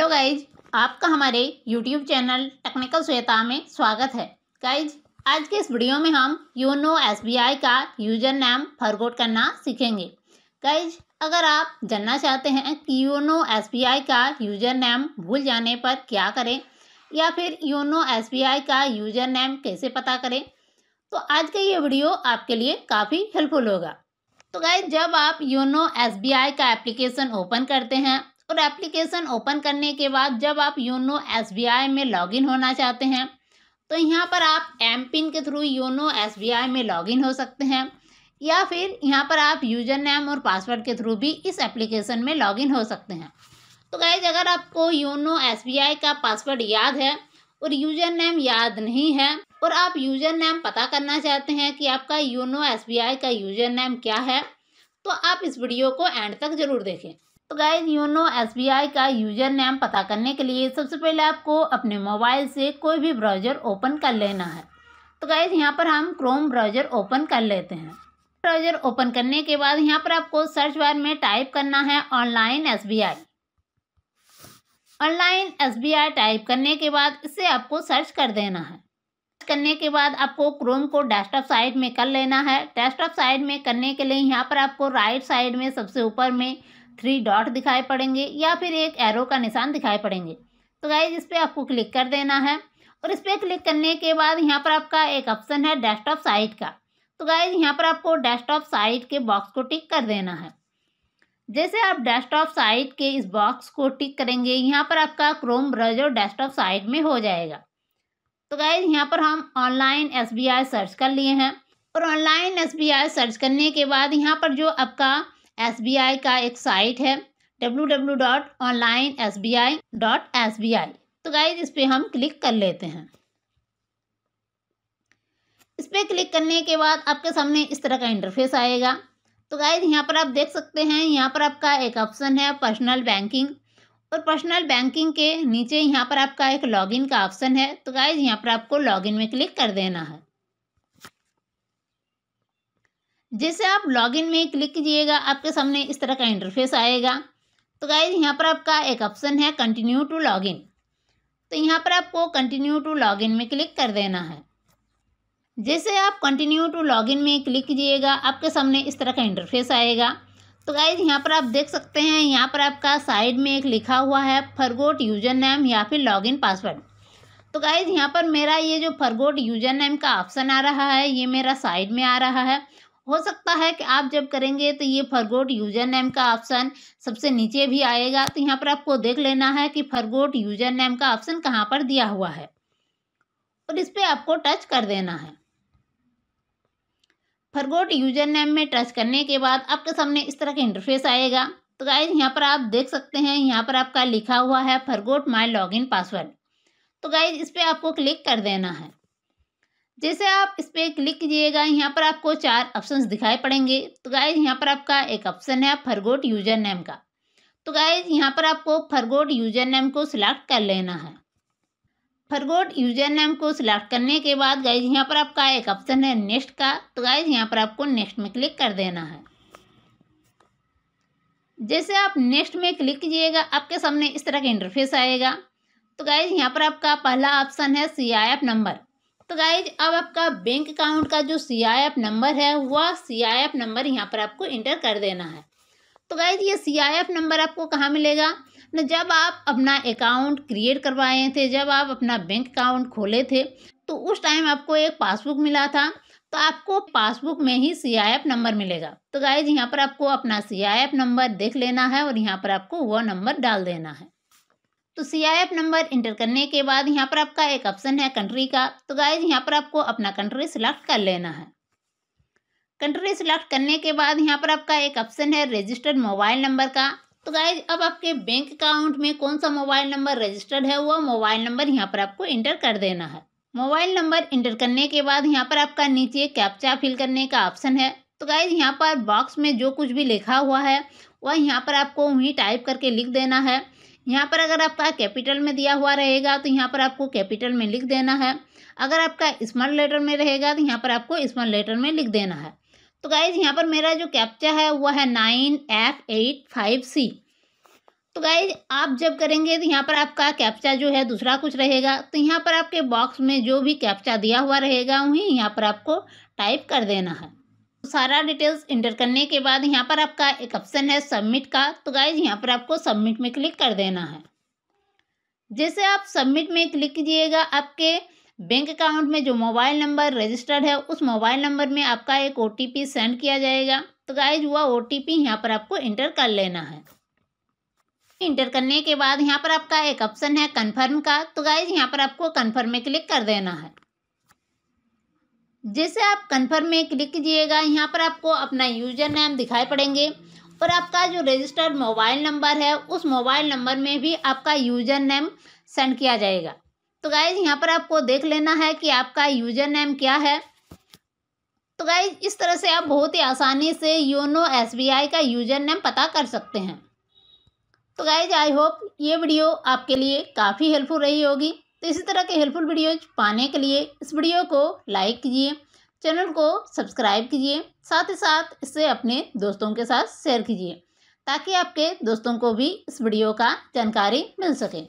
hello guys आपका हमारे YouTube channel technical Shweta में स्वागत है गाइज आज के इस वीडियो में हम योनो एस का यूजर नेम फॉरगोट करना सीखेंगे गाइज अगर आप जानना चाहते हैं कि योनो एस का यूजर नेम भूल जाने पर क्या करें या फिर योनो एस का यूजर नेम कैसे पता करें तो आज का ये वीडियो आपके लिए काफ़ी हेल्पफुल होगा तो गाइज जब आप योनो एस का एप्लीकेशन ओपन करते हैं और एप्लीकेशन ओपन करने के बाद जब आप योनो एस में लॉगिन होना चाहते हैं तो यहाँ पर आप एम पिन के थ्रू योनो एस में लॉगिन हो सकते हैं या फिर यहाँ पर आप यूजर नेम और पासवर्ड के थ्रू भी इस एप्लीकेशन में लॉगिन हो सकते हैं तो गैज अगर आपको योनो एस का पासवर्ड याद है और यूजर नेम याद नहीं है और आप यूजर नेम पता करना चाहते हैं कि आपका योनो एस का यूजर नेम क्या है तो आप इस वीडियो को एंड तक ज़रूर देखें तो गाइज योनो एस का यूजर नेम पता करने के लिए सबसे पहले आपको अपने मोबाइल से कोई भी ब्राउज़र ओपन कर लेना है तो गाइज यहाँ पर हम क्रोम ब्राउज़र ओपन कर लेते हैं ब्राउज़र ओपन करने के बाद यहाँ पर आपको सर्च बार में टाइप करना है online S online S type करने के बाद इसे आपको सर्च कर देना है करने के बाद आपको क्रोम को डेस्कटॉप साइड में कर लेना है डेस्कटॉप साइड में करने के लिए यहाँ पर आपको राइट साइड में सबसे ऊपर में थ्री डॉट दिखाई पड़ेंगे या फिर एक एरो का निशान दिखाई पड़ेंगे तो गाइज इस पर आपको क्लिक कर देना है और इस पर क्लिक करने के बाद यहाँ पर आपका एक ऑप्शन है डेस्कटॉप साइट का तो गाइज यहाँ पर आपको डेस्कटॉप साइट के बॉक्स को टिक कर देना है जैसे आप डेस्कटॉप साइट के इस बॉक्स को टिक करेंगे यहाँ पर आपका क्रोम ब्राउजर डेस्कटॉप साइट में हो जाएगा तो गाइज यहाँ पर हम ऑनलाइन एस सर्च कर लिए हैं और ऑनलाइन एस सर्च करने के बाद यहाँ पर जो आपका आई का एक साइट है W W dot online S B I B I तो गाइज इस पर हम क्लिक कर लेते हैं इस पर क्लिक करने के बाद आपके सामने इस तरह का इंटरफेस आएगा तो गाइज यहाँ पर आप देख सकते हैं यहाँ पर आपका एक ऑप्शन है पर्सनल बैंकिंग और पर्सनल बैंकिंग के नीचे यहाँ पर आपका एक लॉगिन का ऑप्शन है तो गाइज यहाँ पर आपको लॉगिन में क्लिक कर देना है जैसे आप लॉगिन में क्लिक कीजिएगा आपके सामने इस तरह का इंटरफेस आएगा तो गाइज यहाँ पर आपका एक ऑप्शन है कंटिन्यू टू लॉगिन तो यहाँ पर आपको कंटिन्यू टू लॉगिन में क्लिक कर देना है जैसे आप कंटिन्यू टू लॉगिन में क्लिक कीजिएगा आपके सामने इस तरह का इंटरफेस आएगा तो गाइज यहाँ पर आप देख सकते हैं यहाँ पर आपका साइड में एक लिखा हुआ है फरगोट यूजर नेम या फिर लॉगिन पासवर्ड तो गाइज यहाँ पर मेरा ये जो फरगोट यूजर नेम का ऑप्शन आ रहा है ये मेरा साइड में आ रहा है हो सकता है कि आप जब करेंगे तो ये फरगोट यूजर नेम का ऑप्शन सबसे नीचे भी आएगा तो यहाँ पर आपको देख लेना है कि फरगोट यूजर नेम का ऑप्शन कहाँ पर दिया हुआ है और इस पर आपको टच कर देना है फरगोट यूजर नेम में टच करने के बाद आपके सामने इस तरह का इंटरफेस आएगा तो गाइज यहाँ पर आप देख सकते हैं यहाँ पर आपका लिखा हुआ है फरगोट माई लॉग पासवर्ड तो गाइज इस पर आपको क्लिक कर देना है जैसे आप इस पर क्लिक कीजिएगा यहाँ पर आपको चार ऑप्शंस दिखाई पड़ेंगे तो गाइज यहाँ पर आपका एक ऑप्शन है फरगोट यूजर नेम का तो गाइज यहाँ पर आपको फरगोट यूजर नेम को सिलेक्ट कर लेना है फरगोट यूजर नेम को सिलेक्ट करने के बाद गाइज यहाँ पर आपका एक ऑप्शन है नेक्स्ट का तो गाइज यहाँ पर आपको नेक्स्ट में क्लिक कर देना है जैसे आप नेक्स्ट में क्लिक कीजिएगा आपके सामने इस तरह का इंटरफेस आएगा तो गाइज यहाँ पर आपका पहला ऑप्शन है सी आई एफ नंबर तो गाइज अब आपका बैंक अकाउंट का जो सी आई एफ नंबर है वह सी आई एफ नंबर यहाँ पर आपको इंटर कर देना है तो गाइज ये सी आई एफ नंबर आपको कहाँ मिलेगा न जब आप अपना अकाउंट क्रिएट करवाए थे जब आप अपना बैंक अकाउंट खोले थे तो उस टाइम आपको एक पासबुक मिला था तो आपको पासबुक में ही सी आई एफ नंबर मिलेगा तो गाइज यहाँ पर आपको अपना सी आई एफ नंबर देख लेना है और यहाँ पर आपको वह नंबर डाल देना है तो C I F number enter करने के बाद यहाँ पर आपका एक ऑप्शन है कंट्री का तो गाइज यहाँ पर आपको अपना कंट्री सिलेक्ट कर लेना है कंट्री सिलेक्ट करने के बाद यहाँ पर आपका एक ऑप्शन है रजिस्टर्ड मोबाइल नंबर का तो गाइज अब आपके बैंक अकाउंट में कौन सा मोबाइल नंबर रजिस्टर्ड है वो मोबाइल नंबर यहाँ पर आपको इंटर कर देना है मोबाइल नंबर इंटर करने के बाद यहाँ पर आपका नीचे कैप्चा फिल करने का ऑप्शन है तो गाइज यहाँ पर बॉक्स में जो कुछ भी लिखा हुआ है वह यहाँ पर आपको वहीं टाइप करके लिख देना है यहाँ पर अगर आपका कैपिटल में दिया हुआ रहेगा तो यहाँ पर आपको कैपिटल में लिख देना है अगर आपका स्मॉल लेटर में रहेगा तो यहाँ पर आपको स्मॉल लेटर में लिख देना है तो गाइज यहाँ पर मेरा जो कैप्चा है वह है nine F eight five C तो गाइज आप जब करेंगे तो यहाँ पर आपका कैप्चा जो है दूसरा कुछ रहेगा तो यहाँ पर आपके बॉक्स में जो भी कैप्चा दिया हुआ रहेगा वहीं यहाँ पर आपको टाइप कर देना है सारा डिटेल्स इंटर करने के बाद यहाँ पर आपका एक ऑप्शन है सबमिट का तो गाइज यहाँ पर आपको सबमिट में क्लिक कर देना है जैसे आप सबमिट में क्लिक कीजिएगा आपके बैंक अकाउंट में जो मोबाइल नंबर रजिस्टर्ड है उस मोबाइल नंबर में आपका एक ओ सेंड किया जाएगा तो गाइज हुआ ओ टी यहाँ पर आपको इंटर कर लेना है इंटर करने के बाद यहाँ पर आपका एक ऑप्शन है कन्फर्म का तो गाइज यहाँ पर आपको कन्फर्म में क्लिक कर देना है जैसे आप कन्फर्म में क्लिक कीजिएगा यहाँ पर आपको अपना यूजर नेम दिखाई पड़ेंगे और आपका जो रजिस्टर्ड मोबाइल नंबर है उस मोबाइल नंबर में भी आपका यूजर नेम सेंड किया जाएगा तो गाइज यहाँ पर आपको देख लेना है कि आपका यूजर नेम क्या है तो गाइज इस तरह से आप बहुत ही आसानी से योनो एसबीआई का यूजर नेम पता कर सकते हैं तो गाइज आई होप ये वीडियो आपके लिए काफ़ी हेल्पफुल रही होगी तो इसी तरह के हेल्पफुल वीडियोज पाने के लिए इस वीडियो को लाइक कीजिए चैनल को सब्सक्राइब कीजिए साथ ही साथ इसे अपने दोस्तों के साथ शेयर कीजिए ताकि आपके दोस्तों को भी इस वीडियो का जानकारी मिल सके